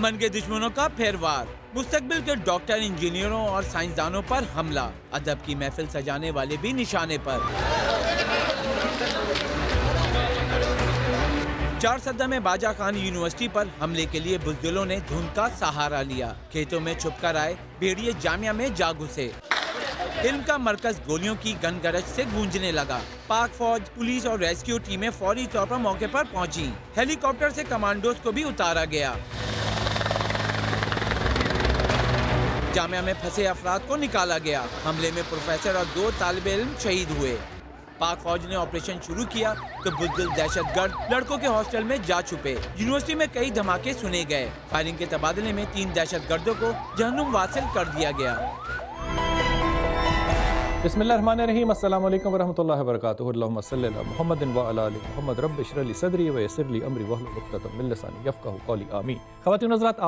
अमन के दुश्मनों का फेरवार मुस्तकबिल के डॉक्टर इंजीनियरों और साइंसदानों पर हमला अदब की महफिल सजाने वाले भी निशाने पर चार सदा में बाजा खान यूनिवर्सिटी पर हमले के लिए बुजदिलों ने धुन का सहारा लिया खेतों में छुपकर आए भेड़िए जामिया में जा घुसे फिल्म का मरकज गोलियों की गन गरज से गूंजने लगा पाक फौज पुलिस और रेस्क्यू टीमें फौरी तौर पर मौके पर पहुंची। हेलीकॉप्टर से कमांडोज को भी उतारा गया जामिया में फंसे अफराद को निकाला गया हमले में प्रोफेसर और दो तालब इम शहीद हुए पाक फौज ने ऑपरेशन शुरू किया तो दहशत गर्द लड़कों के हॉस्टल में जा छुपे यूनिवर्सिटी में कई धमाके सुने गए फायरिंग के तबादले में तीन दहशत गर्दों को जहनुम वासिल कर दिया गया बसमीम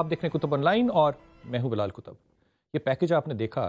आप देख रहे कुतुब ऑनलाइन और मैं हूँ बिलाल ये पैकेज आपने देखा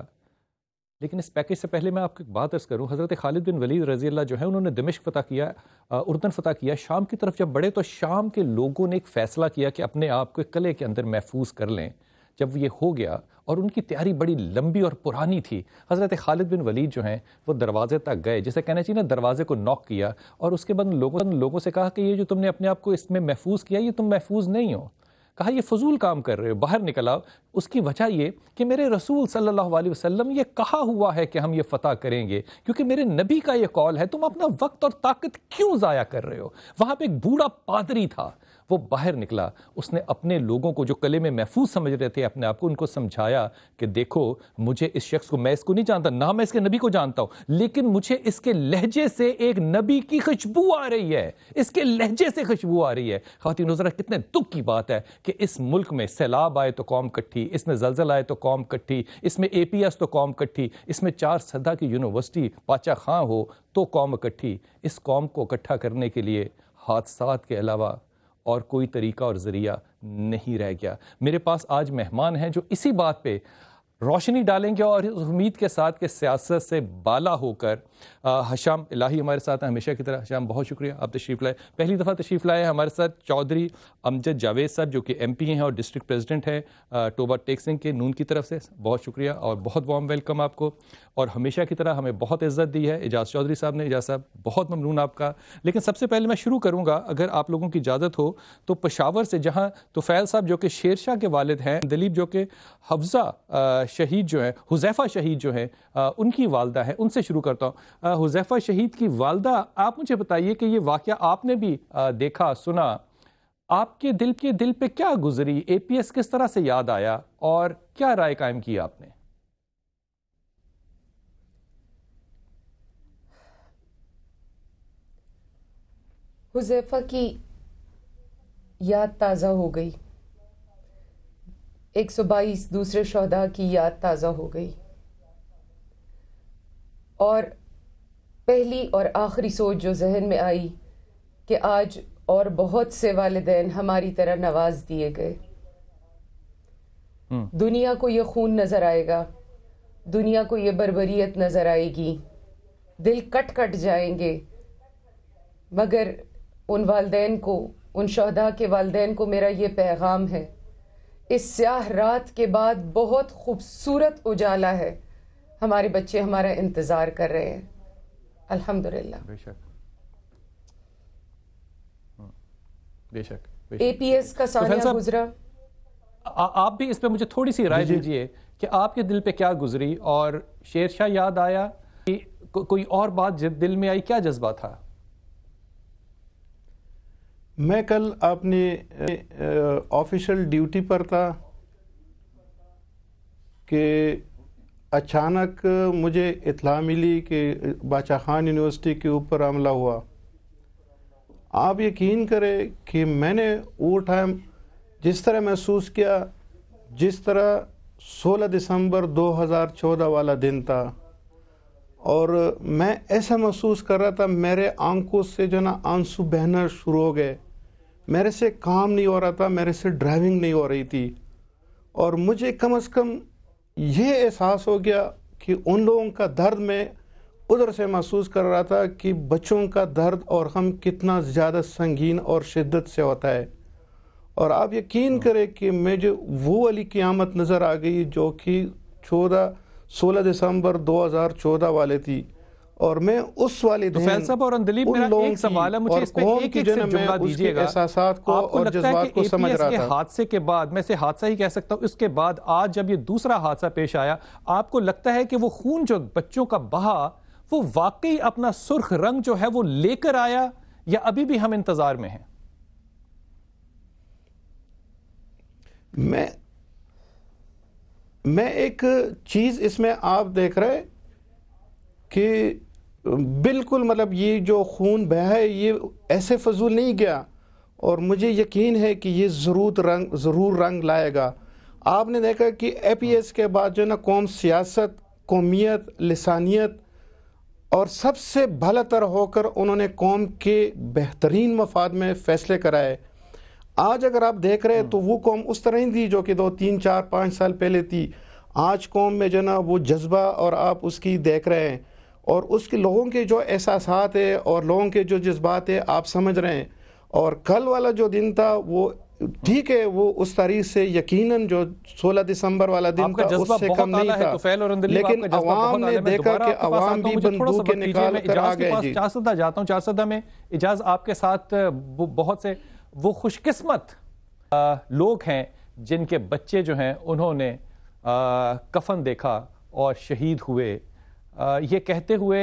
लेकिन इस पैकेज से पहले मैं आपको एक बात अर्ज़ करूँ हज़रत खालिद बिन वलीद रजी अल्लाह जो है उन्होंने दमिश फ़तह किया उर्दन फ़तह किया शाम की तरफ जब बढ़े तो शाम के लोगों ने एक फ़ैसला किया कि अपने आप को कले के अंदर महफूज कर लें जब ये हो गया और उनकी तैयारी बड़ी लंबी और पुरानी थी हज़रत खालिद बिन वलीद जो हैं वो दरवाज़े तक गए जैसे कहना चाहिए ना दरवाज़े को नॉक किया और उसके बाद लोगों लोगों से कहा कि ये जो तुमने अपने आप को इसमें महफूज किया ये तुम महफूज नहीं हो कहा ये फजूल काम कर रहे हो बाहर निकल आओ उसकी वजह ये कि मेरे रसूल सल्लल्लाहु अलैहि वसल्लम ये कहा हुआ है कि हम ये फ़तह करेंगे क्योंकि मेरे नबी का ये कॉल है तुम अपना वक्त और ताकत क्यों ज़ाया कर रहे हो वहाँ पर एक बूढ़ा पादरी था वो बाहर निकला उसने अपने लोगों को जो कले में महफूज समझ रहे थे अपने आप को उनको समझाया कि देखो मुझे इस शख्स को मैं इसको नहीं जानता ना मैं इसके नबी को जानता हूं लेकिन मुझे इसके लहजे से एक नबी की खुशबू आ रही है इसके लहजे से खुशबू आ रही है खातिन जरा कितने दुख की बात है कि इस मुल्क में सैलाब आए तो कौम कट्ठी इसमें जलजल आए तो कौम कट्ठी इसमें ए पी एस तो कौम कट्ठी इसमें चार सदा की यूनिवर्सिटी पाचा खां हो तो कौम इकट्ठी इस कौम को इकट्ठा करने के लिए हादसा के अलावा और कोई तरीका और ज़रिया नहीं रह गया मेरे पास आज मेहमान हैं जो इसी बात पे रोशनी डालेंगे और उम्मीद के साथ कि सियासत से बाला होकर हशाम इलाही हमारे साथ हैं हमेशा की तरह हशाम बहुत शुक्रिया आप तशरीफ़ लाए पहली दफ़ा तशरीफ़ लाए हमारे साथ चौधरी अमजद जावेद साहब जो कि एम पी हैं और डिस्ट्रिक्ट प्रेजिडेंट हैं टोबा टेक सिंह के नून की तरफ से बहुत शुक्रिया और बहुत वार्म वेलकम आपको और हमेशा की तरह हमें बहुत इज्जत दी है एजाज चौधरी साहब ने एजाज साहब बहुत ममनून आपका लेकिन सबसे पहले मैं शुरू करूँगा अगर आप लोगों की इजाज़त हो तो पशावर से जहाँ तोफ़ैल साहब जो कि शाह के वालद हैं दिलीप जो कि हफ्ज़ा शहीद जो हैं हुजैफा शहीद जो हैं उनकी वालदा हैं उनसे शुरू करता हूँ हुजैफा शहीद की वालदा आप मुझे बताइए कि ये वाक़ आपने भी देखा सुना आपके दिल के दिल पे क्या गुजरी ए पी एस किस तरह से याद आया और क्या राय कायम की आपने हुजैफा की याद ताज़ा हो गई एक सौ बाईस दूसरे शहदा की याद ताज़ा हो गई और पहली और आखिरी सोच जो जहन में आई कि आज और बहुत से वालदे हमारी तरह नवाज दिए गए हम्म। दुनिया को ये खून नज़र आएगा दुनिया को ये बरबरीत नज़र आएगी दिल कट कट जाएंगे मगर उन वालदेन को उन शहदा के वालदेन को मेरा ये पैगाम है इस स्याह रात के बाद बहुत खूबसूरत उजाला है हमारे बच्चे हमारा इंतज़ार कर रहे हैं हाँ। तो आप भी इस पे मुझे थोड़ी सी राय दीजिए कि आपके दिल पे क्या गुजरी और शेरशाह याद आया कि को, कोई और बात दिल में आई क्या जज्बा था मैं कल अपने ऑफिशियल ड्यूटी पर था कि अचानक मुझे इतला मिली कि बादशाह खान यूनिवर्सिटी के ऊपर हमला हुआ आप यकीन करें कि मैंने वो टाइम जिस तरह महसूस किया जिस तरह 16 दिसंबर 2014 वाला दिन था और मैं ऐसा महसूस कर रहा था मेरे आंखों से जो ना आंसू बहना शुरू हो गए मेरे से काम नहीं हो रहा था मेरे से ड्राइविंग नहीं हो रही थी और मुझे कम अज़ कम ये एहसास हो गया कि उन लोगों का दर्द मैं उधर से महसूस कर रहा था कि बच्चों का दर्द और हम कितना ज़्यादा संगीन और शिद्दत से होता है और आप यकीन हाँ। करें कि मुझे वो वाली क़ियामत नज़र आ गई जो कि चौदह सोलह दिसंबर 2014 वाले थी और मैं उस वाले तो फैलसफा और अंदलीप मेरा एक सवाल है मुझे इस पे एक एक से जुमला दीजिएगा एहसासात को और जज्बात को समझ रहा था हादसे के बाद मैं हादसा ही कह सकता हूं बाद आज जब ये दूसरा हादसा पेश आया आपको लगता है कि वो खून जो बच्चों का बहा वो वाकई अपना सुर्ख रंग जो है वो लेकर आया या अभी भी हम इंतजार में हैं मैं मैं एक चीज इसमें आप देख रहे कि बिल्कुल मतलब ये जो खून बहा है ये ऐसे फजूल नहीं गया और मुझे यकीन है कि ये ज़रूर रंग ज़रूर रंग लाएगा आपने देखा कि ए पी एस के बाद जो ना कौम सियासत कौमियत लसानियत और सबसे भलातर होकर उन्होंने कौम के बेहतरीन मफाद में फ़ैसले कराए आज अगर आप देख रहे हैं तो वो कौम उस तरह ही थी जो कि दो तीन चार पाँच साल पहले थी आज कौम में जो ना वो जज्बा और आप उसकी देख रहे हैं और उसके लोगों के जो एहसास है और लोगों के जो जज्बात है आप समझ रहे हैं और कल वाला जो दिन था वो ठीक है वो उस तारीख से यकीनन जो 16 दिसंबर वाला दिन था उससे कम नहीं था तो लेकिन अवाम ने देखा कि अवाम भी बंदूक के निकाल कर आ गए जी चार सदा जाता हूँ चार सदा में इजाज आपके साथ बहुत से वो खुशकिस्मत लोग हैं जिनके बच्चे जो हैं उन्होंने कफन देखा और शहीद हुए ये कहते हुए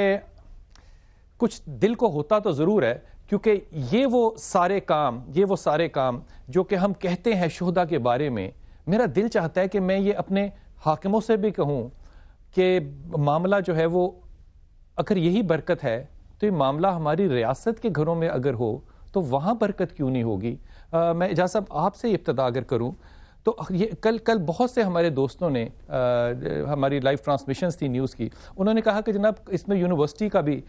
कुछ दिल को होता तो ज़रूर है क्योंकि ये वो सारे काम ये वो सारे काम जो कि हम कहते हैं शहदा के बारे में मेरा दिल चाहता है कि मैं ये अपने हाकिमों से भी कहूँ कि मामला जो है वो अगर यही बरकत है तो ये मामला हमारी रियासत के घरों में अगर हो तो वहाँ बरकत क्यों नहीं होगी आ, मैं एजाज साहब आपसे इब्तदा अगर करूँ तो ये कल कल बहुत से हमारे दोस्तों ने आ, हमारी लाइव ट्रांसमिशंस थी न्यूज़ की उन्होंने कहा कि जनाब इसमें यूनिवर्सिटी का भी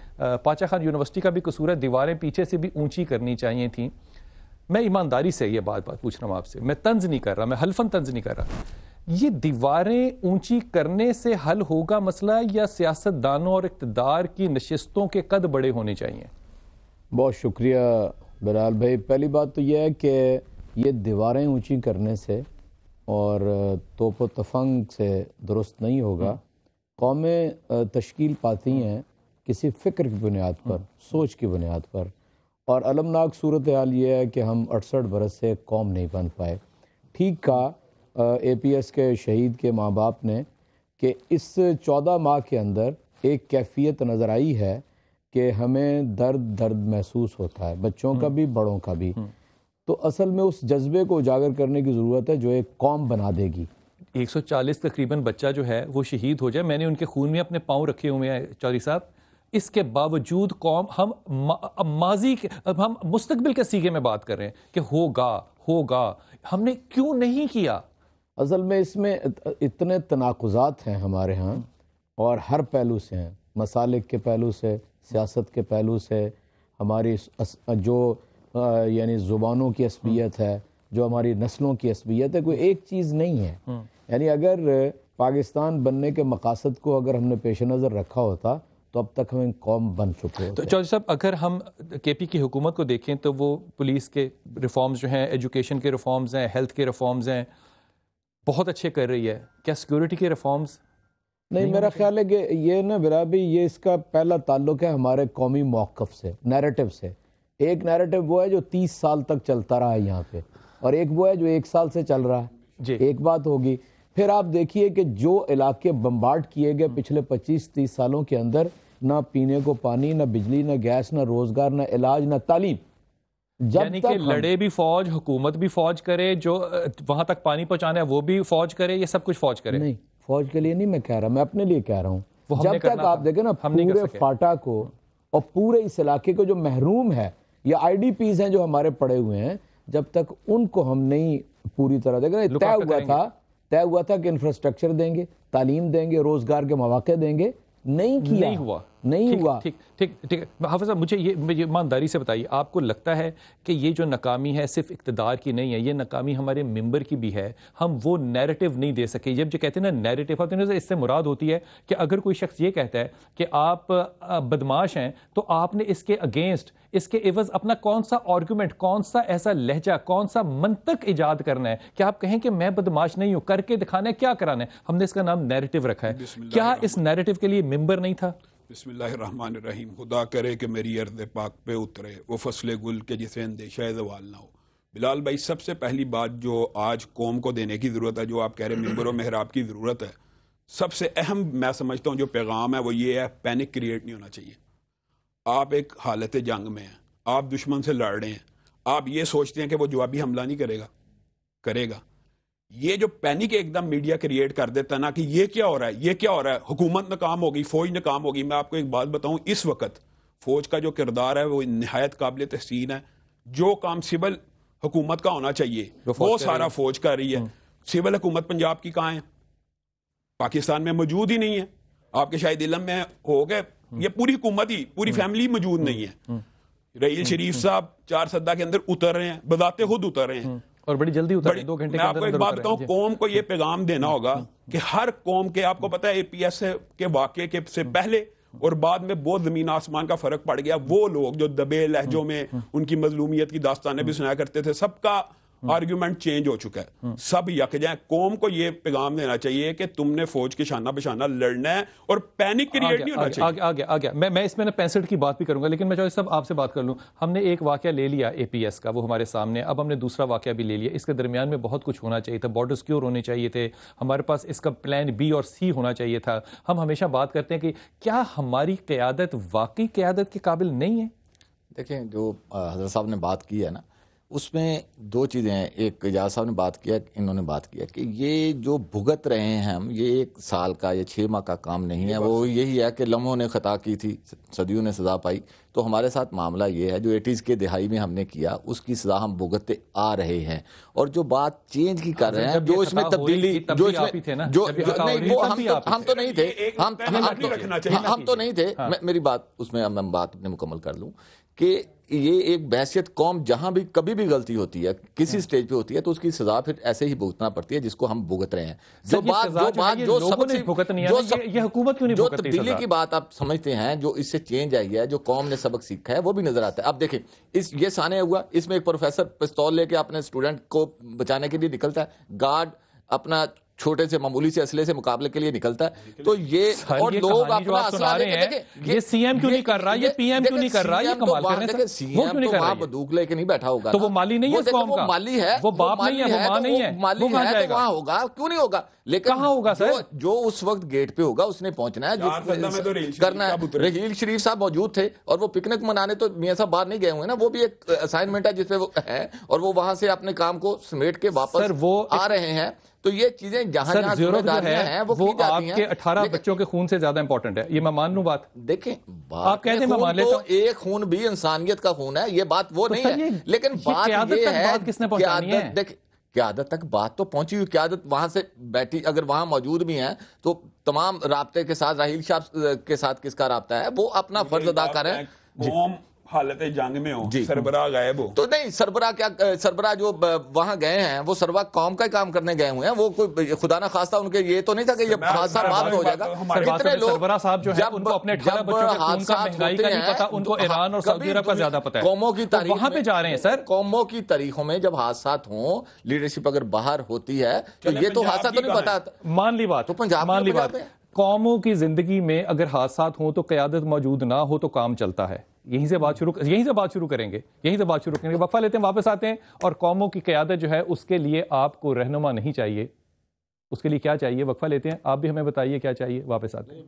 पाचा खान यूनिवर्सिटी का भी कसूर है दीवारें पीछे से भी ऊंची करनी चाहिए थी मैं ईमानदारी से ये बात बात पूछ रहा हूँ आपसे मैं तंज नहीं कर रहा मैं हल्फन तंज नहीं कर रहा ये दीवारें ऊंची करने से हल होगा मसला या सियासतदानों और इकतदार की नशस्तों के कद बड़े होने चाहिए बहुत शुक्रिया बिलाल भाई पहली बात तो यह है कि ये दीवारें ऊंची करने से और तोप तफंग से दुरुस्त नहीं होगा हम्म। कौमें तश्कील पाती हैं किसी फ़िक्र की बुनियाद हम्म। पर सोच की बुनियाद पर और अलमनाक सूरत हाल ये है कि हम अड़सठ बरस से कौम नहीं बन पाए ठीक कहा ए पी एस के शहीद के माँ बाप ने कि इस चौदह माह के अंदर एक कैफियत नज़र आई है कि हमें दर्द दर्द महसूस होता है बच्चों का हम्म। भी बड़ों का भी तो असल में उस जज्बे को उजागर करने की ज़रूरत है जो एक कौम बना देगी 140 तकरीबन बच्चा जो है वो शहीद हो जाए मैंने उनके खून में अपने पाँव रखे हुए हैं चौधरी साहब इसके बावजूद कौम हम मा, माजी अब हम मुस्तबिल के सीखे में बात कर रहे हैं कि होगा होगा हमने क्यों नहीं किया असल में इसमें इतने तनाकुजात हैं हमारे यहाँ और हर पहलू से हैं मसालिक के पहलू से सियासत के पहलू से हमारी जो यानी ज़ुबानों की असबियत है जो हमारी नस्लों की असबियत है कोई एक चीज़ नहीं है हम्म। यानी अगर पाकिस्तान बनने के मकासद को अगर हमने पेश नज़र रखा होता तो अब तक हमें कौम बन चुके हैं तो चौधरी साहब अगर हम के पी की हुकूमत को देखें तो वो पुलिस के रिफॉर्म्स जो हैं एजुकेशन के रिफॉर्म्स हैं हेल्थ के रिफॉर्म्स हैं बहुत अच्छे कर रही है क्या सिक्योरिटी के रिफॉर्म्स नहीं, नहीं मेरा ख्याल है कि ये ना बिरा भी ये इसका पहला ताल्लुक है हमारे कौमी मौक़ से नैरेटिव से एक नैरेटिव वो है जो तीस साल तक चलता रहा है यहाँ पे और एक वो है जो एक साल से चल रहा है जी। एक बात होगी फिर आप देखिए कि जो इलाके बम्बार्ड किए गए पिछले पच्चीस तीस सालों के अंदर ना पीने को पानी ना बिजली ना गैस ना रोजगार ना इलाज ना तालीम जब तक लड़े भी फौज हुकूमत भी फौज करे जो वहां तक पानी पहुंचाना है वो भी फौज करे ये सब कुछ फौज करे नहीं फौज के लिए नहीं मैं कह रहा मैं अपने लिए कह रहा हूँ जब तक आप देखें ना पूरे फाटा को और पूरे इस इलाके को जो महरूम है या आईडीपीज हैं जो हमारे पड़े हुए हैं जब तक उनको हम नहीं पूरी तरह देखें तय हुआ था तय हुआ था कि इंफ्रास्ट्रक्चर देंगे तालीम देंगे रोजगार के मौाक़े देंगे नहीं किया नहीं हुआ नहीं हुआ ठीक ठीक ठीक हाफिज साहब मुझे ये मुझे ईमानदारी से बताइए आपको लगता है कि ये जो नाकामी है सिर्फ इकतदार की नहीं है ये नाकामी हमारे मेंबर की भी है हम वो नैरेटिव नहीं दे सके जब जो कहते हैं ना नैरेटिव होते हैं इससे मुराद होती है कि अगर कोई शख्स ये कहता है कि आप बदमाश हैं तो आपने इसके अगेंस्ट इसके एवज अपना कौन सा आर्गूमेंट कौन सा ऐसा लहजा कौन सा मंतक ईजाद करना है कि आप कहें कि मैं बदमाश नहीं हूं करके दिखाना है क्या कराना है हमने इसका नाम नैरेटिव रखा है क्या इस नैरेटिव के लिए मेंबर नहीं था बसमीम खुदा करे कि मेरी अर्द पाक पे उतरे वो फसल गुल के जिसे अंदेशा जवाल ना हो बिलाल भाई सबसे पहली बात जो आज कौम को देने की ज़रूरत है जो आप कह रहे हैं मंबर महराब की ज़रूरत है सबसे अहम मैं समझता हूँ जो पैगाम है वो ये है पैनिक क्रिएट नहीं होना चाहिए आप एक हालत जंग में हैं आप दुश्मन से लड़ रहे हैं आप ये सोचते हैं कि वो जवाबी हमला नहीं करेगा करेगा ये जो पैनिक एकदम मीडिया क्रिएट कर देता ना कि ये क्या हो रहा है ये क्या हो रहा है हुकूमत नाकाम होगी फौज नाकाम होगी मैं आपको एक बात बताऊं इस वक्त फौज का जो किरदार है वो नहायत काबिल तहसीन है जो काम सिविल हुकूमत का होना चाहिए वो सारा फौज कर रही है हम्म। सिविल हुकूमत पंजाब की कहाँ है पाकिस्तान में मौजूद ही नहीं है आपके शायद इलम में हो गए हम्म। ये पूरी हुकूमत ही पूरी हम्म। फैमिली मौजूद नहीं है रईल शरीफ साहब चार सद्दा के अंदर उतर रहे हैं बदाते खुद उतर रहे हैं और बड़ी जल्दी उतर दो घंटे मैं आपको एक बात बताऊं कौम को ये पैगाम देना होगा कि हर कौम के आपको पता है एपीएस के वाक्य के से पहले और बाद में बहुत जमीन आसमान का फर्क पड़ गया वो लोग जो दबे लहजों में हम्म, हम्म। उनकी मजलूमियत की दास्तानें भी हम्म। सुनाया करते थे सबका आर्ग्यूमेंट हम्म। चेंज हो चुका है हम्म। सब यक जाए कौम को यह पैगाम देना चाहिए कि तुमने फौज के शाना बिशाना लड़ना है और पैनिक क्रिएट नहीं होना चाहिए आगे, आगे, आगे, मैं, मैं इसमें ना पैंसठ की बात भी करूंगा लेकिन मैं चौधरी सब आपसे बात कर लूँ हमने एक वाक्य ले लिया एस का वो हमारे सामने अब हमने दूसरा वाक्य भी ले लिया इसके दरमियान में बहुत कुछ होना चाहिए था बॉर्डर सिक्योर होने चाहिए थे हमारे पास इसका प्लान बी और सी होना चाहिए था हम हमेशा बात करते हैं कि क्या हमारी क्यादत वाकई क्यादत के काबिल नहीं है देखें जो हजरत साहब ने बात की है ना उसमें दो चीज़ें हैं एक एजाज साहब ने बात किया इन्होंने बात किया कि ये जो भुगत रहे हैं हम ये एक साल का या छः माह का काम नहीं है वो यही है कि लम्हों ने ख़ता की थी सदियों ने सज़ा पाई तो हमारे साथ मामला ये है जो एटीज़ के दिहाई में हमने किया उसकी सज़ा हम भुगतते आ रहे हैं और जो बात चेंज की कर हाँ, रहे हैं जो इसमें तब्दीली जो इसमें जो नहीं वो तो हम तो हाँ, हम तो नहीं थे हम हाँ। हम तो नहीं थे मेरी बात उसमें मैं बात अपने मुकम्मल कर लूँ कि ये एक बहसीत कौम जहां भी कभी भी गलती होती है किसी हाँ। स्टेज पे होती है तो उसकी सजा फिर ऐसे ही भुगतना पड़ती है जिसको हम भुगत रहे हैं जो बात जो बात जो सबसे जो ये हुकूमत क्यों नहीं जो दिल्ली की बात आप समझते हैं जो इससे चेंज आई है जो कौम ने सबक सीखा है वो भी नजर आता है अब देखें इस ये साने हुआ इसमें एक प्रोफेसर पिस्तौल लेके अपने स्टूडेंट को बचाने के लिए निकलता है गार्ड अपना छोटे से मामूली से असले से मुकाबले के लिए निकलता है तो ये और लोग अपना असला ये सीएम क्यों नहीं कर रहा ये पीएम क्यों नहीं कर रहा ये तो कमाल करने से सीएम क्यों नहीं तो कर रहा बंदूक लेके नहीं बैठा होगा तो वो माली नहीं है कौम माली है वो बाप नहीं है वो मां नहीं है माली है तो, तो वहां होगा क्यों नहीं होगा लेकिन कहां होगा सर जो उस वक्त गेट पे होगा उसने पहुंचना है करना है रहील शरीफ साहब मौजूद थे और वो पिकनिक मनाने तो मियाँ साहब बाहर नहीं गए हुए ना वो भी एक असाइनमेंट है जिसपे वो है और वो वहां से अपने काम को समेट के वापस वो आ रहे हैं तो ये चीजें जहां जहां जो है, है वो, वो आपके अठारह बच्चों के खून से ज्यादा इंपॉर्टेंट है ये मैं मान लू बात देखें बात आप कहते हैं मान लेता तो एक खून भी इंसानियत का खून है ये बात वो तो नहीं है लेकिन बात ये है किसने पहुंचानी है देखिए क्यादत तक बात तो पहुंची हुई क्यादत वहां से बैठी अगर वहां मौजूद भी हैं तो तमाम रबते के साथ राहील शाह के साथ किसका रबता है वो अपना फर्ज अदा करें हालत जंग में हो सरबरा गायब हो तो नहीं सरबरा क्या सरबरा जो वहां गए हैं वो सरबरा कौम का ही काम करने गए हुए हैं वो कोई खुदा ना था उनके ये तो नहीं था कि ये हादसा बाद में हो जाएगा कितने लोग उनको अपने तो कौमों की तो तारीख पे जा रहे हैं सर कौमों की तारीखों में जब हादसा हो लीडरशिप अगर बाहर होती है तो ये तो हादसा तो नहीं पता मान ली बात तो पंजाब मान ली बात कौमों की जिंदगी में अगर हादसा हो तो क्यादत मौजूद ना हो तो काम चलता है यहीं से बात शुरू यहीं से बात शुरू करेंगे यहीं से बात शुरू करेंगे वक्फा लेते हैं वापस आते हैं और कौमों की क्यादत जो है उसके लिए आपको रहनुमा नहीं चाहिए उसके लिए क्या चाहिए वक्फा लेते हैं आप भी हमें बताइए क्या चाहिए वापस आते हैं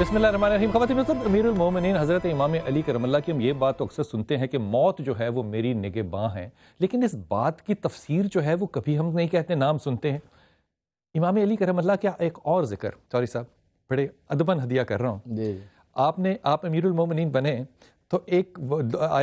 बसमीम अमीर हज़रत इमाम अली करमल्ला की हम ये बात तो अक्सर सुनते हैं कि मौत जो है वो मेरी निगे बाँ हैं लेकिन इस बात की तफसीर जो है वो कभी हम नहीं कहते नाम सुनते हैं इमाम अली करमल्ला क्या एक और जिक्र सॉरी साहब बड़े अदबन हदिया कर रहा हूँ आपने आप अमीर उमोमिन बने तो एक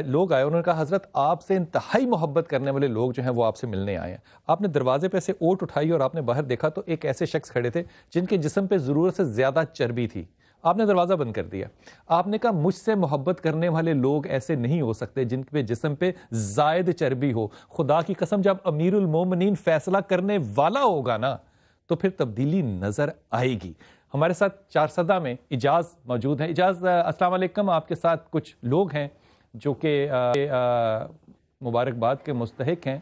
लोग आए उन्होंने कहा हज़रत आपसे इंतहाई मोहब्बत करने वाले लोग जो हैं वो आपसे मिलने आए हैं आपने दरवाजे पे से ओट उठाई और आपने बाहर देखा तो एक ऐसे शख्स खड़े थे जिनके जिसम पे ज़रूरत से ज़्यादा चर्बी थी आपने दरवाज़ा बंद कर दिया आपने कहा मुझसे मोहब्बत करने वाले लोग ऐसे नहीं हो सकते जिन पे जिसम पे जायद चर्बी हो खुदा की कसम जब अमीरमोमिन फैसला करने वाला होगा ना तो फिर तब्दीली नज़र आएगी हमारे साथ चारसदा में इजाज़ मौजूद है इजाज़ असलकम आपके साथ कुछ लोग हैं जो कि मुबारकबाद के मुस्तक हैं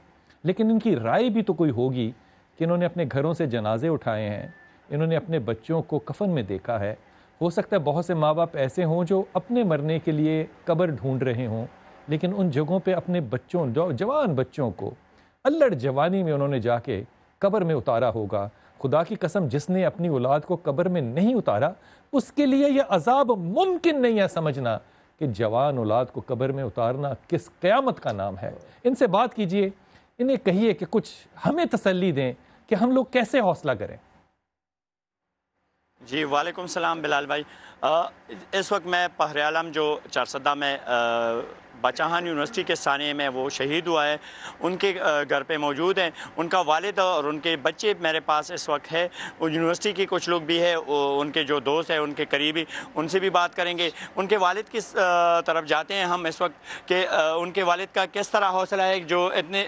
लेकिन इनकी राय भी तो कोई होगी कि इन्होंने अपने घरों से जनाजे उठाए हैं इन्होंने अपने बच्चों को कफन में देखा है हो सकता है बहुत से माँ बाप ऐसे हों जो अपने मरने के लिए कब्र ढूंढ रहे हों लेकिन उन जगहों पे अपने बच्चों जवान बच्चों को अल्लड़ जवानी में उन्होंने जाके कब्र में उतारा होगा खुदा की कसम जिसने अपनी औलाद को कब्र में नहीं उतारा उसके लिए यह अजाब मुमकिन नहीं है समझना कि जवान औलाद को कब्र में उतारना किस क़्यामत का नाम है इनसे बात कीजिए इन्हें कहिए कि कुछ हमें तसल्ली दें कि हम लोग कैसे हौसला करें जी वालेकुम सलाम बिलाल भाई आ, इस वक्त मैं पहरियालम जो चारसदा में आ, बचाहान यूनिवर्सिटी के साने में वो शहीद हुआ है उनके घर पे मौजूद हैं उनका वालद और उनके बच्चे मेरे पास इस वक्त है यूनिवर्सिटी के कुछ लोग भी है उनके जो दोस्त हैं उनके करीबी उनसे भी बात करेंगे उनके वालद किस तरफ जाते हैं हम इस वक्त के उनके वालद का किस तरह हौसला है जो इतने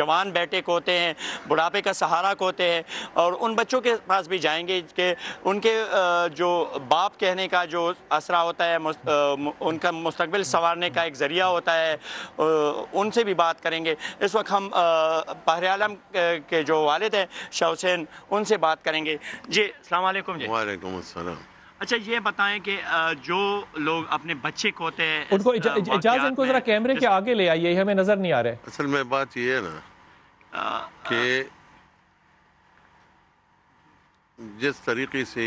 जवान बेटे होते हैं बुढ़ापे का सहारा होते हैं और उन बच्चों के पास भी जाएंगे कि उनके जो बाप कहने का जो असरा होता है उनका मुस्तबिल सवार उतारने का एक ज़रिया होता है उनसे भी बात करेंगे इस वक्त हम बहर आलम के जो वालद हैं शाह हुसैन उनसे बात करेंगे जी अलैक्म जी वालेकुम अच्छा ये बताएं कि जो लोग अपने बच्चे खोते हैं उनको इजाज़त इनको ज़रा कैमरे के आगे ले आइए हमें नज़र नहीं आ रहा असल में बात ये है ना कि जिस तरीके से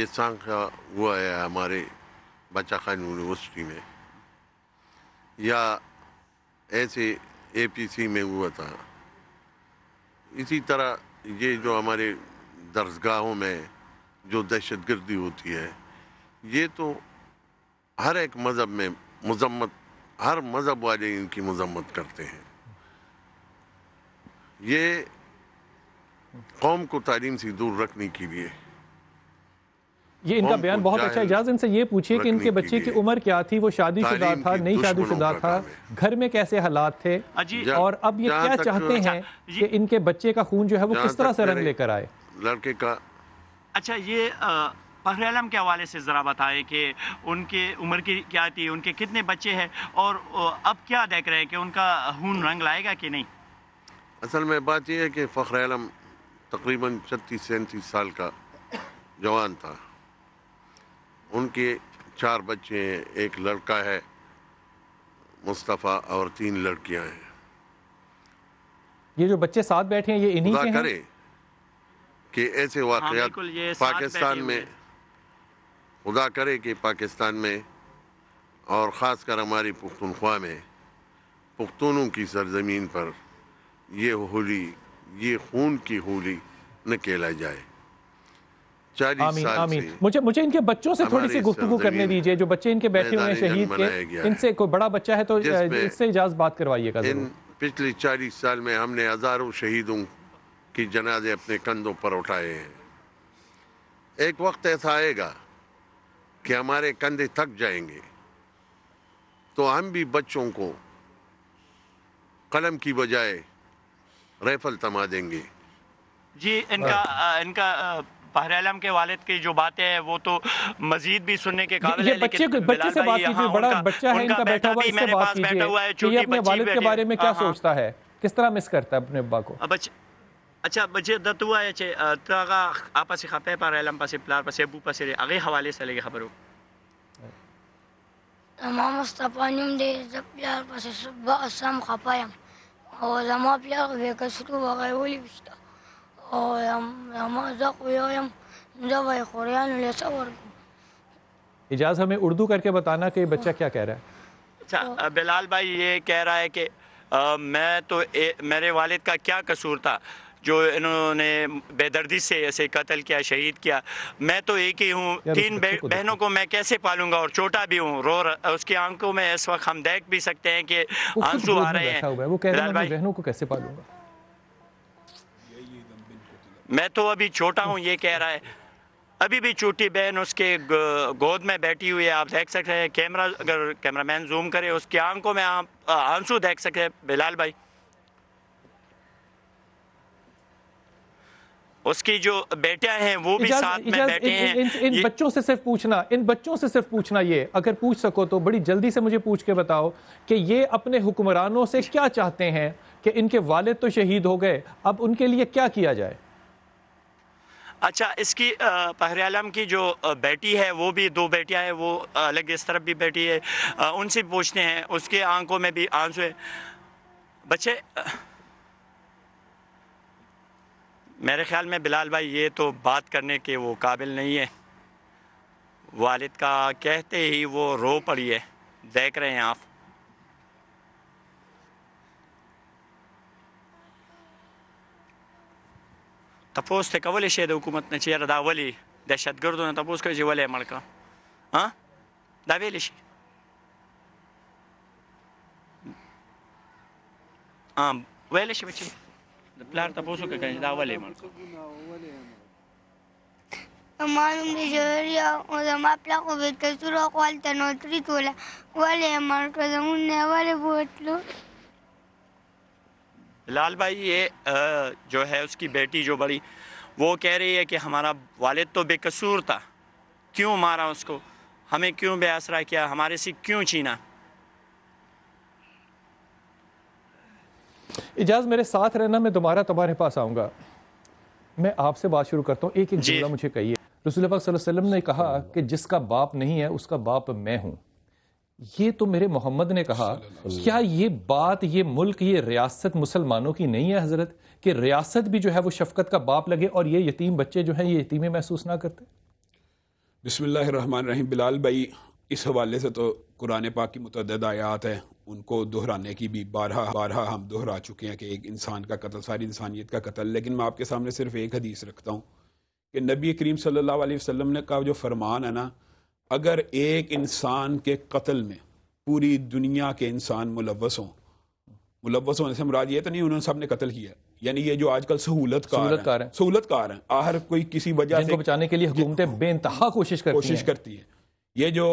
ये सांखा हुआ है हमारे बच्चा खान यूनिवर्सिटी में या ऐसे एपीसी में हुआ था इसी तरह ये जो हमारे दर्जगाहों में जो दहशत गर्दी होती है ये तो हर एक मज़हब में मजम्मत हर मज़हब वाले इनकी मजम्मत करते हैं ये कौम को तालीम से दूर रखने के लिए ये इनका बयान बहुत अच्छा इजाज इनसे ये पूछिए कि इनके बच्चे की उम्र क्या थी वो शादीशुदा था नहीं शादीशुदा था घर में कैसे हालात थे हाँ और अब ये क्या चाहते अच्छा, हैं कि इनके बच्चे का खून जो है वो किस तरह से रंग लेकर आए लड़के का अच्छा ये फखर के हवाले से ज़रा बताएं कि उनके उम्र की क्या थी उनके कितने बच्चे हैं और अब क्या देख रहे हैं कि उनका खून रंग लाएगा कि नहीं असल में बात यह है कि फ़खर आलम तकरीबन छत्तीस सैंतीस साल का जवान था उनके चार बच्चे हैं एक लड़का है मुस्तफ़ा और तीन लड़कियां हैं ये जो बच्चे साथ बैठे हैं ये इन्हीं के हैं करें कि ऐसे हाँ, वाकयात पाकिस्तान में खुदा करे कि पाकिस्तान में और ख़ास कर हमारी पुख्तनख्वा में पुख्तनों की सरजमीन पर ये होली ये खून की होली न खेला जाए आमीन आमीन मुझे मुझे इनके बच्चों से थोड़ी सी गुफ्तु करने दीजिए जो बच्चे इनके बैठे हुए हैं शहीद के इनसे कोई बड़ा बच्चा है तो इससे इजाज़ बात करवाइएगा पिछले चालीस साल में हमने हज़ारों शहीदों की जनाजे अपने कंधों पर उठाए हैं एक वक्त ऐसा आएगा कि हमारे कंधे थक जाएंगे तो हम भी बच्चों को कलम की बजाय राइफल थमा देंगे जी इनका आ, हाँ। इनका फ़हर आलम के वालिद की जो बातें हैं वो तो मजीद भी सुनने के काबिल है बच्चे बच्चे से बात कीजिए बड़ा बच्चा है इनका बैठा हुआ इससे बात कीजिए ये अपने वालिद के बारे में क्या हाँ, हाँ। सोचता है किस तरह मिस करता है अपने अब्बा को अच्छा बजे दत्तुआ है तागा तो आपा से खपे पर एलम पासे प्लार पासे अबू पासे आगे हवाले से लेके खबर हो लगे खबरों दे مستپانیم دی زپلار پس असम खपायम और जमा زما वे وکسلو वगैरह ولي وشته इजाज़ हमें उर्दू करके बताना कि बच्चा क्या कह रहा है अच्छा बिलाल भाई ये कह रहा है कि मैं तो ए, मेरे वालिद का क्या कसूर था जो इन्होंने बेदर्दी से ऐसे कत्ल किया शहीद किया मैं तो एक ही हूँ तीन बहनों को मैं कैसे पालूंगा और छोटा भी हूँ रो रहा उसकी आंखों में इस वक्त हम देख भी सकते हैं कि आंसू आ रहे हैं वो कह रहे हैं बहनों को कैसे पालूंगा मैं तो अभी छोटा हूँ ये कह रहा है अभी भी छोटी बहन उसके गोद में बैठी हुई है आप देख सकते हैं कैमरा अगर कैमरामैन जूम करे उसकी आंखों में आप आंसू देख सकते हैं बिलाल भाई उसकी जो बेटियां हैं वो भी साथ में बैठे हैं इन, इन, इन बच्चों से सिर्फ पूछना इन बच्चों से सिर्फ पूछना ये अगर पूछ सको तो बड़ी जल्दी से मुझे पूछ के बताओ कि ये अपने हुक्मरानों से क्या चाहते हैं कि इनके वालिद तो शहीद हो गए अब उनके लिए क्या किया जाए अच्छा इसकी पहरे आलम की जो बेटी है वो भी दो बेटियां हैं वो अलग इस तरफ भी बैठी है उनसे पूछते हैं उसके आंखों में भी आंसू है बच्चे मेरे ख्याल में बिलाल भाई ये तो बात करने के वो काबिल नहीं है वालिद का कहते ही वो रो पड़ी है देख रहे हैं आप تپوس ته کولې شي د حکومت نه چیرې دا ولی د شتګردو نه تپوس کوي چې ولې مړکا ها دا ویل شي ام ویل شي بچي د پلار تپوسو کوي دا ولې مړکا ما نوم دی جوهریا او زما پلار خو بېکسورو خو هلته نوتري توله ولې یې مړ کړه زمونږ نه یې ولې بوتلو लाल भाई ये जो है उसकी बेटी जो बड़ी वो कह रही है कि हमारा वालिद तो बेकसूर था क्यों मारा उसको हमें क्यों बेआसरा किया हमारे से क्यों छीना इजाज मेरे साथ रहना मैं दोबारा तुम्हारे पास आऊंगा मैं आपसे बात शुरू करता हूँ एक एक जुमला मुझे कहिए रसूल पाक वसल्लम ने कहा कि जिसका बाप नहीं है उसका बाप मैं हूँ ये तो मेरे मोहम्मद ने कहा क्या ये बात ये मुल्क ये रियासत मुसलमानों की नहीं है हजरत कि रियासत भी जो है वो शफकत का बाप लगे और ये यतीम बच्चे जो हैं ये यतीमें महसूस ना करते बसमीम बिलाल भाई इस हवाले से तो कुरान पाक की मतद आयात है उनको दोहराने की भी बारह बारह हम दोहरा चुके हैं कि एक इंसान का कत्ल सारी इंसानियत का कत्ल लेकिन मैं आपके सामने सिर्फ एक हदीस रखता हूँ कि नबी करीम सल्लल्लाहु अलैहि वसल्लम ने का जो फरमान है ना अगर एक इंसान के कत्ल में पूरी दुनिया के इंसान मुलवस हों मुलवस होने से मराज ये तो नहीं उन्होंने ने कतल किया यानी ये जो आजकल सहूलत कार है सहूलत कार है आहर कोई किसी वजह से बचाने के लिए हुकूमतें बेानतहा कोशिश करती कोशिश करती है ये जो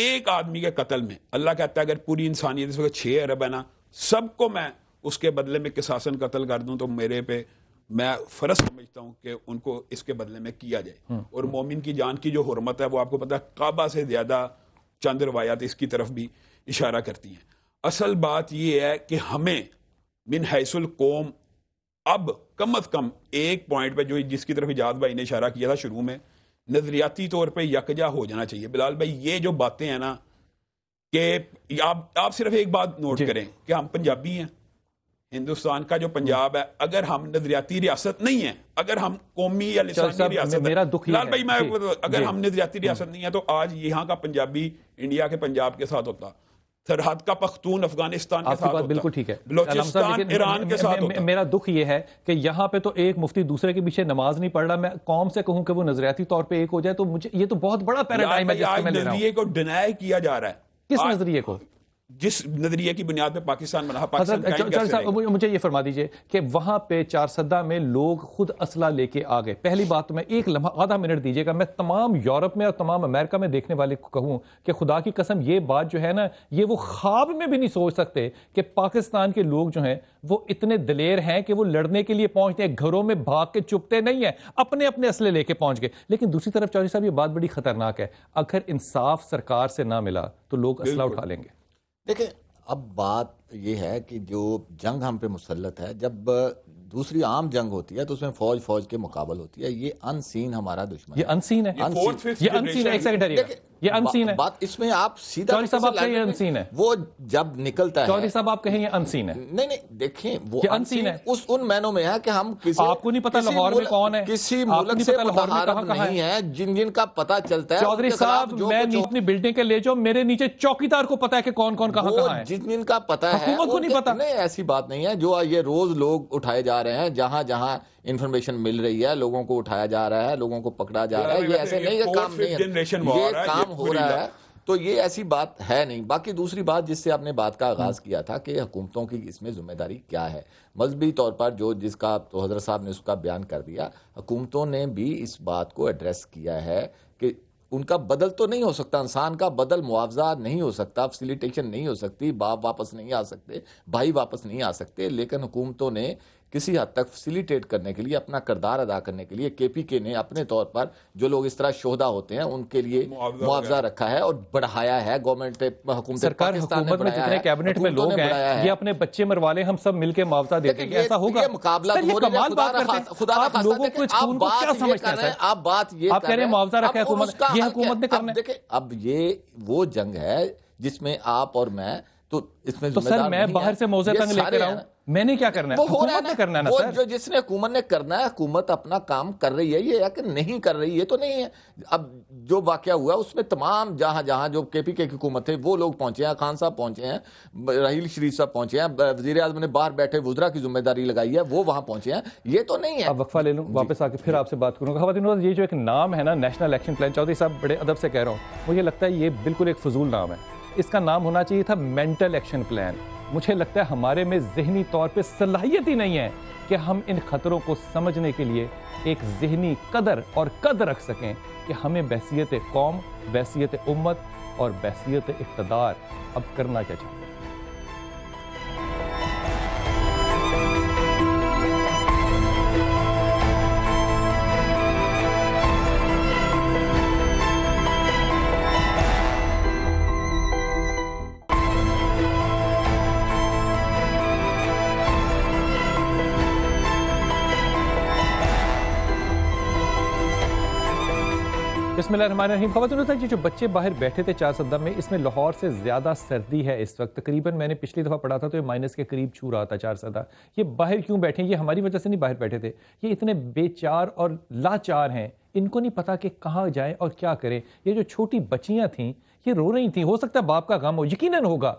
एक आदमी के कत्ल में अल्लाह कहता है अगर पूरी इंसानियत इस छः अरब है ना सबको मैं उसके बदले में किसासन कत्ल कर दूं तो मेरे पे मैं फर्ज समझता हूँ कि उनको इसके बदले में किया जाए हम्म। और मोमिन की जान की जो हरमत है वो आपको पता है काबा से ज़्यादा चंद रवायात इसकी तरफ भी इशारा करती हैं असल बात यह है कि हमें मिन हैसुल कौम अब कम अज़ कम एक पॉइंट पर जो जिसकी तरफ इजाज भाई ने इशारा किया था शुरू में नज़रियाती तौर पर यकजा हो जाना चाहिए बिलाल भाई ये जो बातें हैं ना कि आप आप सिर्फ एक बात नोट करें कि हम पंजाबी हैं हिंदुस्तान का जो हम्म। पंजाब है अगर हम नजरियाती रियासत नहीं है अगर हम कौमी या लिसानी रियासत मेरा दुख लाल भाई मैं अगर हम नजरियाती हम्म। रियासत नहीं है तो आज यहाँ का पंजाबी इंडिया के पंजाब के साथ होता सरहद का पख्तून अफगानिस्तान के साथ बिल्कुल ठीक है ईरान के साथ मेरा दुख ये है कि यहाँ पे तो एक मुफ्ती दूसरे के पीछे नमाज नहीं पढ़ रहा मैं कौम से कहूँ कि वो नजरियाती तौर पे एक हो जाए तो मुझे ये तो बहुत बड़ा पैराडाइम है नजरिए को डिनाई किया जा रहा है किस नजरिए को जिस नजरिए की बुनियाद पे पाकिस्तान बना मतलब पाकिस्तान साहब मुझे ये फरमा दीजिए कि वहां पे चार सदा में लोग खुद असला लेके आ गए पहली बात तो मैं एक लम्हा आधा मिनट दीजिएगा मैं तमाम यूरोप में और तमाम अमेरिका में देखने वाले को कहूँ कि खुदा की कसम ये बात जो है ना ये वो ख्वाब में भी नहीं सोच सकते कि पाकिस्तान के लोग जो हैं वो इतने दलेर हैं कि वो लड़ने के लिए पहुंचते हैं घरों में भाग के चुपते नहीं हैं अपने अपने असले लेके पहुँच गए लेकिन दूसरी तरफ चौधरी साहब ये बात बड़ी खतरनाक है अगर इंसाफ सरकार से ना मिला तो लोग असला उठा लेंगे देखिए अब बात यह है कि जो जंग हम पे मुसलत है जब दूसरी आम जंग होती है तो उसमें फौज फौज के मुकाबल होती है ये अनसीन हमारा दुश्मन ये अनसीन है ये अनसीन है एक सेकंड ये अनसीन है बात इसमें आप सीधा चौधरी साहब आप कहें अनसीन है वो जब निकलता है चौधरी साहब आप कहें अनसीन है नहीं नहीं देखें वो अनसीन है उस उन मैनों में है कि हम किसी आपको नहीं पता लाहौर में कौन है किसी मुल्क से लाहौर में कहां कहां है जिन जिन का पता चलता है चौधरी साहब मैं अपनी बिल्डिंग के ले जाओ मेरे नीचे चौकीदार को पता है कि कौन कौन कहां कहां है जिन जिन का पता है हुकूमत को नहीं पता नहीं ऐसी बात नहीं है जो ये रोज लोग उठाए जा जा रहे हैं जहां जहां इन्फॉर्मेशन मिल रही है लोगों को उठाया जा रहा है लोगों को पकड़ा जा रहा है ये ऐसे नहीं है काम नहीं है ये काम हो रहा है तो ये ऐसी बात है नहीं बाकी दूसरी बात जिससे आपने बात का आगाज हाँ। किया था कि हुकूमतों की इसमें जिम्मेदारी क्या है मजहबी तौर पर जो जिसका तो हजरत साहब ने उसका बयान कर दिया हुकूमतों ने भी इस बात को एड्रेस किया है कि उनका बदल तो नहीं हो सकता इंसान का बदल मुआवजा नहीं हो सकता फैसिलिटेशन नहीं हो सकती बाप वापस नहीं आ सकते भाई वापस नहीं आ सकते लेकिन हुकूमतों ने किसी हद तक फैसिलिटेट करने के लिए अपना किरदार अदा करने के लिए केपीके ने अपने तौर पर जो लोग इस तरह शोधा होते हैं उनके लिए मुआवजा रखा है और बढ़ाया है गवर्नमेंट सरकार जितने कैबिनेट में लोग हैं ये अपने बच्चे मरवाले हम सब मिलकर मुआवजा देते हैं ऐसा होगा मुकाबला खुदा आप लोगों को क्या समझते हैं आप बात ये आप कह रहे हैं मुआवजा रखा है ये हुकूमत ने करना अब ये वो जंग है जिसमें आप और मैं तो इसमें तो सर मैं बाहर से मोजे तंग लेकर आऊं मैंने क्या करना है हो रहा करना है ना सर जो जिसने हुकूमत ने करना है हुकूमत अपना काम कर रही है ये कि नहीं कर रही है तो नहीं है अब जो वाक्य हुआ उसमें तमाम जहां जहां जो के पी के की हुकूमत है वो लोग पहुंचे हैं खान साहब पहुंचे हैं राहील शरीफ साहब पहुंचे हैं वजीर आजम ने बाहर बैठे वजरा की जिम्मेदारी लगाई है वो वहां पहुंचे हैं ये तो नहीं है अब वक्फा ले लूँ वापस आके फिर आपसे बात करूंगा खातिन ये जो एक नाम है ना नेशनल एक्शन प्लान चौधरी साहब बड़े अदब से कह रहा हूँ मुझे लगता है ये बिल्कुल एक फजूल नाम है इसका नाम होना चाहिए था मेंटल एक्शन प्लान मुझे लगता है हमारे में जहनी तौर पर सलाहियत ही नहीं है कि हम इन ख़तरों को समझने के लिए एक जहनी कदर और कद रख सकें कि हमें बैसीत कौम बैसीत उम्मत और बैसीत इकतदार अब करना क्या चाहिए बसमिलीम खबर तो था कि जो बच्चे बाहर बैठे थे चार सद्दा में इसमें लाहौर से ज़्यादा सर्दी है इस वक्त तकरीबन मैंने पिछली दफ़ा पढ़ा था तो ये माइनस के करीब छू रहा था चार सदा ये बाहर क्यों बैठे ये हमारी वजह से नहीं बाहर बैठे थे ये इतने बेचार और लाचार हैं इनको नहीं पता कि कहाँ जाएँ और क्या करें ये जो छोटी बच्चियाँ थीं ये रो रही थी हो सकता है बाप का गम हो यकीन होगा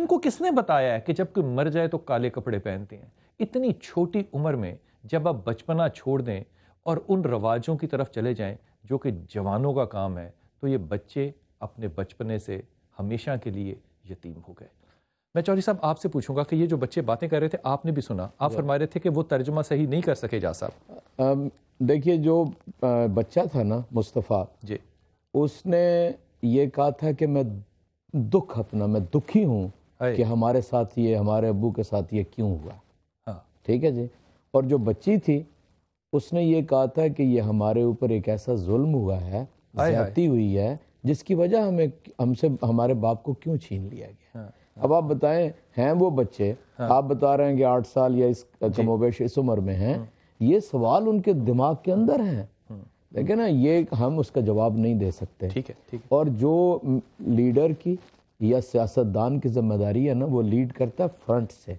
इनको किसने बताया है कि जब कोई मर जाए तो काले कपड़े पहनते हैं इतनी छोटी उम्र में जब आप बचपना छोड़ दें और उन रवाजों की तरफ चले जाएं जो कि जवानों का काम है तो ये बच्चे अपने बचपने से हमेशा के लिए यतीम हो गए मैं चौधरी साहब आपसे पूछूंगा कि ये जो बच्चे बातें कर रहे थे आपने भी सुना आप फरमा रहे थे कि वो तर्जमा सही नहीं कर सके जा साहब देखिए जो बच्चा था ना मुस्तफ़ा जी उसने ये कहा था कि मैं दुख अपना मैं दुखी हूँ कि हमारे साथ ये हमारे अबू के साथ ये क्यों हुआ हाँ। ठीक है जी और जो बच्ची थी उसने ये कहा था कि ये हमारे ऊपर एक ऐसा जुल्म हुआ है ज्यादती हुई है जिसकी वजह हमें हमसे हमारे बाप को क्यों छीन लिया गया हाँ, हाँ, अब आप बताएं हैं वो बच्चे हाँ, आप बता रहे हैं कि आठ साल या इस कमोबेश इस उम्र में हैं हाँ। ये सवाल उनके दिमाग के अंदर है देखे हाँ। ना ये हम उसका जवाब नहीं दे सकते ठीक है ठीक है और जो लीडर की या सियासतदान की जिम्मेदारी है ना वो लीड करता है फ्रंट से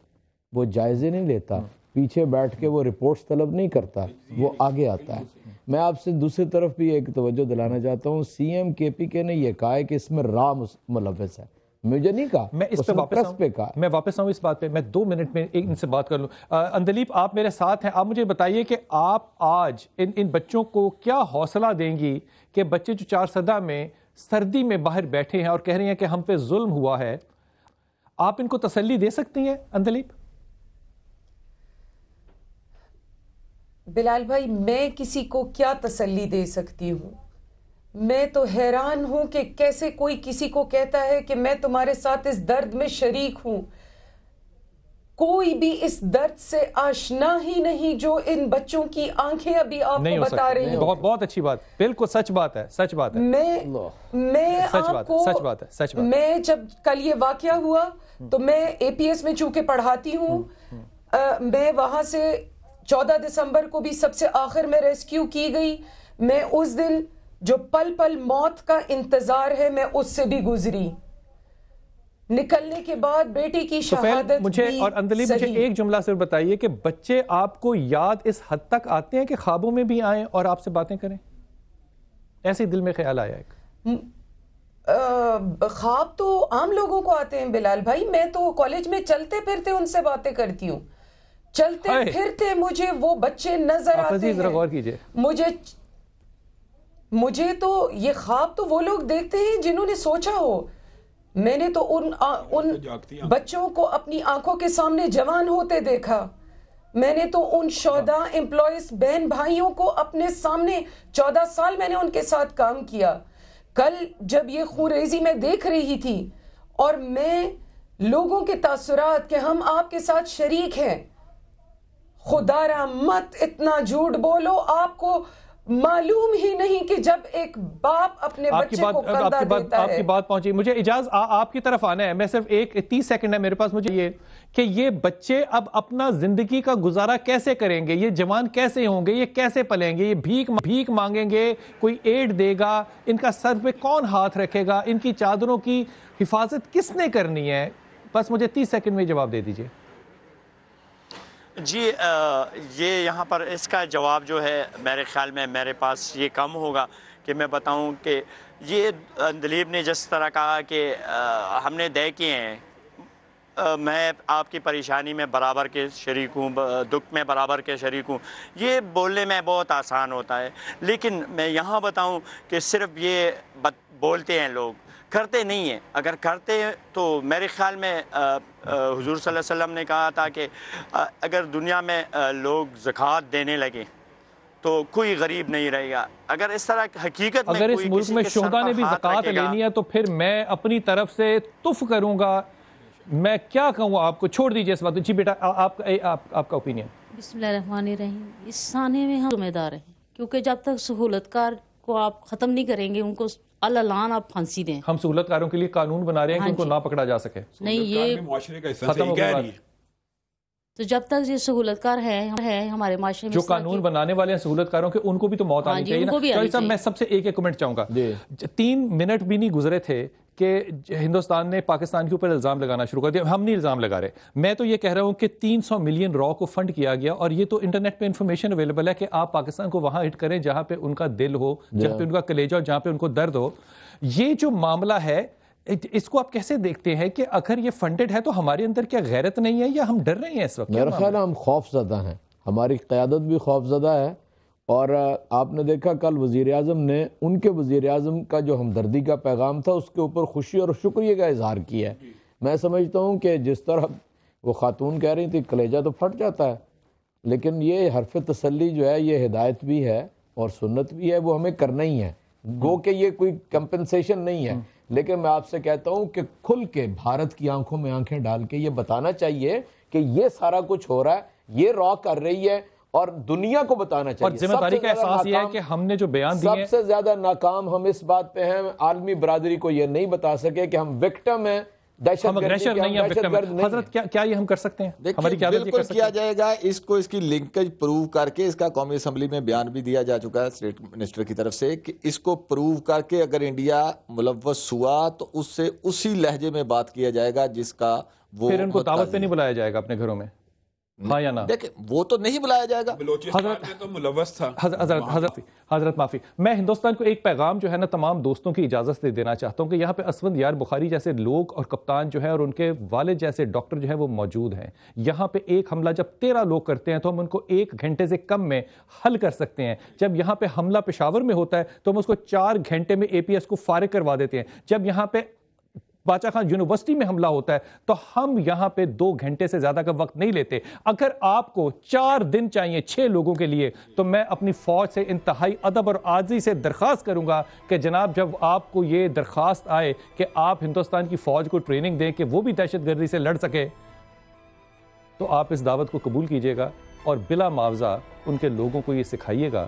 वो जायजे नहीं लेता हाँ। पीछे बैठ के वो रिपोर्ट्स तलब नहीं करता वो आगे आता है मैं आपसे दूसरी तरफ भी एक तवज्जो दिलाना चाहता हूँ सी एम के पी के ने यह कहा है कि इसमें राम मुलविस है मुझे नहीं कहा मैं इस पे वापस पे कहा मैं वापस आऊँ इस बात पे मैं दो मिनट में एक इनसे बात कर लूँ अंदलीप आप मेरे साथ हैं आप मुझे बताइए कि आप आज इन इन बच्चों को क्या हौसला देंगी कि बच्चे जो चार सदा में सर्दी में बाहर बैठे हैं और कह रहे हैं कि हम पे जुल्म हुआ है आप इनको तसल्ली दे सकती हैं अंदलीप बिलाल भाई मैं किसी को क्या तसल्ली दे सकती हूँ मैं तो हैरान हूं कि कैसे कोई किसी को कहता है कि मैं तुम्हारे साथ इस दर्द में शरीक हूं कोई भी इस दर्द से आशना ही नहीं जो इन बच्चों की आंखें अभी आपको बता रही हैं बहुत बहुत अच्छी बात बिल्कुल सच बात है सच बात है मैं मैं सच आपको बात है, सच बात है सच बात मैं जब कल ये वाक्य हुआ तो मैं एपीएस में चूंकि पढ़ाती हूँ हम्म, मैं वहां से चौदह दिसंबर को भी सबसे आखिर में रेस्क्यू की गई मैं उस दिन जो पल पल मौत का इंतजार है मैं उससे भी गुजरी निकलने के बाद बेटी की तो शहादत मुझे और अंदली मुझे एक जुमला सिर्फ बताइए कि बच्चे आपको याद इस हद तक आते हैं कि ख्वाबों में भी आए और आपसे बातें करें ऐसे दिल में ख्याल आया एक ख्वाब तो आम लोगों को आते हैं बिलाल भाई मैं तो कॉलेज में चलते फिरते उनसे बातें करती हूँ चलते फिरते मुझे वो बच्चे नजर आते हैं कीजिए मुझे मुझे तो ये ख्वाब तो वो लोग देखते हैं जिन्होंने सोचा हो मैंने तो उन आ, उन बच्चों को अपनी आंखों के सामने जवान होते देखा मैंने तो उन चौदह हाँ। एम्प्लॉयज बहन भाइयों को अपने सामने चौदह साल मैंने उनके साथ काम किया कल जब ये खूरेजी मैं देख रही थी और मैं लोगों के तासुरात कि हम आपके साथ शरीक हैं खुदा मत इतना झूठ बोलो आपको मालूम ही नहीं कि जब एक बाप अपने आपकी बच्चे बात, को पर्दा आपकी बात, देता आपकी है। बात पहुंची मुझे इजाज आपकी तरफ आना है मैं सिर्फ एक तीस सेकंड है मेरे पास मुझे ये कि ये बच्चे अब अपना जिंदगी का गुजारा कैसे करेंगे ये जवान कैसे होंगे ये कैसे पलेंगे ये भीख भीख मांगेंगे कोई एड देगा इनका सर पे कौन हाथ रखेगा इनकी चादरों की हिफाजत किसने करनी है बस मुझे तीस सेकेंड में जवाब दे दीजिए जी आ, ये यहाँ पर इसका जवाब जो है मेरे ख्याल में मेरे पास ये कम होगा कि मैं बताऊँ कि ये दिलीप ने जिस तरह कहा कि आ, हमने तय किए हैं मैं आपकी परेशानी में बराबर के शरीक हूँ दुख में बराबर के शरीक हूँ ये बोलने में बहुत आसान होता है लेकिन मैं यहाँ बताऊँ कि सिर्फ ये बत, बोलते हैं लोग करते नहीं हैं अगर करते हैं तो मेरे ख्याल में हजूर सल्लल्लाहु अलैहि वसल्लम ने कहा था कि अगर दुनिया में लोग जक़ात देने लगे तो कोई गरीब नहीं रहेगा अगर इस तरह हकीकत अगर में इस मुल्क में शुदा ने भी जक़ात लेनी है तो फिर मैं अपनी तरफ से तुफ करूँगा मैं क्या कहूँ आपको छोड़ दीजिए इस बात जी बेटा आपका आप, आपका ओपिनियन बिस्मिल्लाह इस साने में हम जिम्मेदार हैं क्योंकि जब तक सहूलतकार को आप ख़त्म नहीं करेंगे उनको अलान फांसी दें हम सहूलतकारों के लिए कानून बना रहे हैं हाँ कि उनको ना पकड़ा जा सके नहीं ये का खत्म तो जब तक ये सहूलतकार है है हमारे माशरे जो कानून बनाने वाले हैं सहूलतकारों के उनको भी तो मौत आनी हाँ चाहिए मैं सबसे एक एक मिनट चाहूंगा तीन मिनट भी नहीं गुजरे थे कि हिंदुस्तान ने पाकिस्तान के ऊपर इल्ज़ाम लगाना शुरू कर दिया हम नहीं इल्ज़ाम लगा रहे मैं तो ये कह रहा हूँ कि 300 मिलियन रॉ को फंड किया गया और ये तो इंटरनेट पे इंफॉर्मेशन अवेलेबल है कि आप पाकिस्तान को वहाँ हिट करें जहाँ पे उनका दिल हो जहाँ पे उनका कलेजा हो जहाँ पे उनको दर्द हो ये जो मामला है इसको आप कैसे देखते हैं कि अगर ये फंडेड है तो हमारे अंदर क्या गैरत नहीं है या हम डर रहे हैं इस वक्त मेरा ख्याल हम खौफजदा हैं हमारी क्यादत भी खौफजदा है और आपने देखा कल वज़ी अजम ने उनके वज़ी अजम का जो हमदर्दी का पैगाम था उसके ऊपर खुशी और शुक्रिया का इजहार किया है मैं समझता हूँ कि जिस तरह वो ख़ातून कह रही थी कलेजा तो फट जाता है लेकिन ये हरफ तसली जो है ये हिदायत भी है और सुन्नत भी है वो हमें करना ही है गो के ये कोई कंपनसेशन नहीं है लेकिन मैं आपसे कहता हूँ कि खुल के भारत की आंखों में आंखें डाल के ये बताना चाहिए कि ये सारा कुछ हो रहा है ये रॉ कर रही है और दुनिया को बताना चाहिए जिम्मेदारी का एहसास है कि हमने जो बयान दिए सबसे ज्यादा नाकाम हम इस बात पे हैं आलमी बरादरी को यह नहीं बता सके कि हम विक्टम हैं हजरत क्या क्या ये हम कर सकते हैं हमारी क्या बिल्कुल किया जाएगा इसको इसकी लिंकेज प्रूव करके इसका कौमी असम्बली में बयान भी दिया जा चुका है स्टेट मिनिस्टर की तरफ से कि इसको प्रूव करके अगर इंडिया मुलवस हुआ तो उससे उसी लहजे में बात किया जाएगा जिसका वो फिर इनको दावत पे नहीं बुलाया जाएगा अपने घरों में हाँ या ना वो तो नहीं बुलाया जाएगा हजरत तो मुलवस था हजरत हजरत हजरत माफी मैं हिंदुस्तान को एक पैगाम जो है ना तमाम दोस्तों की इजाज़त देना चाहता हूँ कि यहाँ पे असवंद यार बुखारी जैसे लोग और कप्तान जो है और उनके वाले जैसे डॉक्टर जो है वो मौजूद हैं यहाँ पे एक हमला जब तेरह लोग करते हैं तो हम उनको एक घंटे से कम में हल कर सकते हैं जब यहाँ पे हमला पेशावर में होता है तो हम उसको चार घंटे में ए को फारिग करवा देते हैं जब यहाँ पे बाचा खान यूनिवर्सिटी में हमला होता है तो हम यहां पे दो घंटे से ज्यादा का वक्त नहीं लेते अगर आपको चार दिन चाहिए छह लोगों के लिए तो मैं अपनी फौज से इंतहाई अदब और आजी से दरख्वास्त करूंगा कि जनाब जब आपको ये दरख्वास्त आए कि आप हिंदुस्तान की फौज को ट्रेनिंग दें कि वो भी दहशतगर्दी से लड़ सके तो आप इस दावत को कबूल कीजिएगा और बिला मुआवजा उनके लोगों को ये सिखाइएगा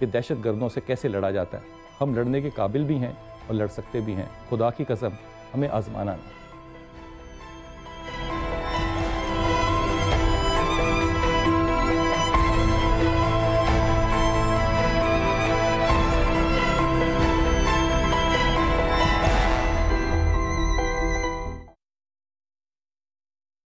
कि दहशत गर्दों से कैसे लड़ा जाता है हम लड़ने के काबिल भी हैं और लड़ सकते भी हैं खुदा की कसम हमें आजमाना नहीं